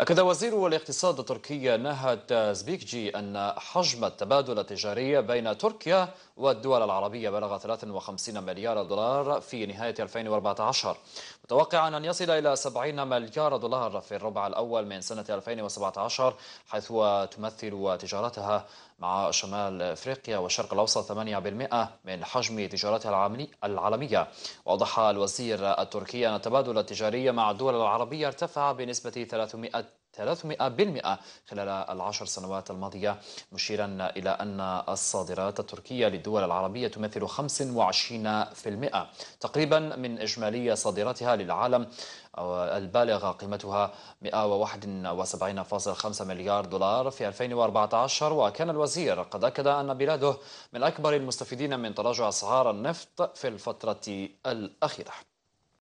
أكد وزير الاقتصاد التركي نهد زبيكجي أن حجم التبادل التجاري بين تركيا والدول العربية بلغ 53 مليار دولار في نهاية 2014 متوقعا أن يصل إلى 70 مليار دولار في الربع الأول من سنة 2017 حيث تمثل تجارتها مع شمال افريقيا والشرق الاوسط 8% من حجم تجارتها العالميه واوضح الوزير التركي ان التبادل التجاري مع الدول العربيه ارتفع بنسبه 300 300% خلال العشر سنوات الماضية مشيرا إلى أن الصادرات التركية للدول العربية تمثل 25% تقريبا من إجمالي صادراتها للعالم البالغة قيمتها 171.5 مليار دولار في 2014 وكان الوزير قد أكد أن بلاده من أكبر المستفيدين من تراجع أسعار النفط في الفترة الأخيرة